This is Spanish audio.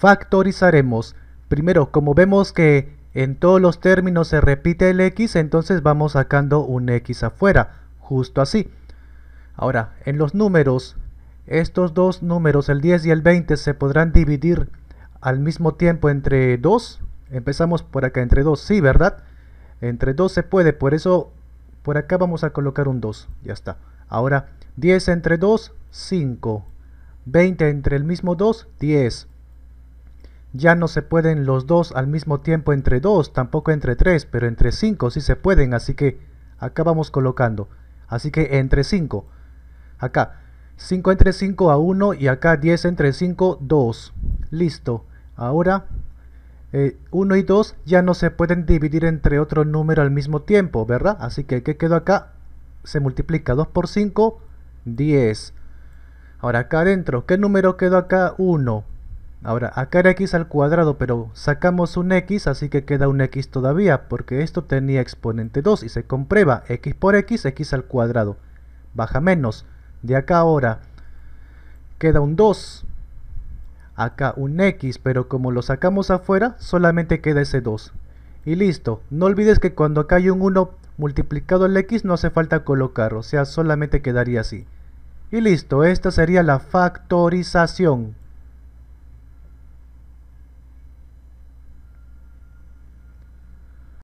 factorizaremos. Primero, como vemos que en todos los términos se repite el x, entonces vamos sacando un x afuera, justo así. Ahora, en los números, estos dos números, el 10 y el 20, se podrán dividir al mismo tiempo entre 2. Empezamos por acá, entre 2, sí, ¿verdad? Entre 2 se puede, por eso por acá vamos a colocar un 2, ya está. Ahora, 10 entre 2, 5. 20 entre el mismo 2, 10. Ya no se pueden los dos al mismo tiempo entre 2, tampoco entre 3, pero entre 5 sí se pueden, así que acá vamos colocando. Así que entre 5. Acá 5 entre 5 a 1 y acá 10 entre 5, 2. Listo. Ahora 1 eh, y 2 ya no se pueden dividir entre otro número al mismo tiempo, ¿verdad? Así que ¿qué quedó acá? Se multiplica 2 por 5, 10. Ahora acá adentro, ¿qué número quedó acá? 1. Ahora, acá era x al cuadrado, pero sacamos un x, así que queda un x todavía, porque esto tenía exponente 2 y se comprueba x por x, x al cuadrado. Baja menos. De acá ahora queda un 2. Acá un x, pero como lo sacamos afuera, solamente queda ese 2. Y listo. No olvides que cuando acá hay un 1 multiplicado el x no hace falta colocar, o sea, solamente quedaría así. Y listo, esta sería la factorización.